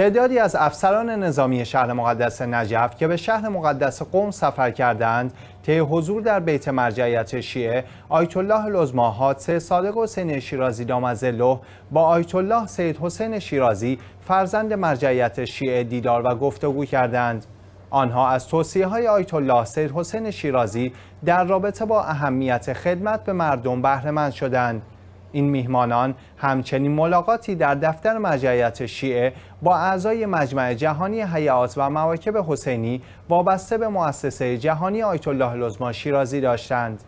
تعدادی از افسران نظامی شهر مقدس نجف که به شهر مقدس قوم سفر کردند طی حضور در بیت مرجعیت شیعه آیت الله لزما سه صادق حسین شیرازی دامزله با آیت الله سید حسین شیرازی فرزند مرجعیت شیعه دیدار و گفتگو کردند آنها از توصیه های آیت الله سید حسین شیرازی در رابطه با اهمیت خدمت به مردم بهره شدند این میهمانان همچنین ملاقاتی در دفتر مرجعیت شیعه با اعضای مجمع جهانی حیات و مواکب حسینی وابسته به مؤسسه جهانی آیت الله لزما شیرازی داشتند.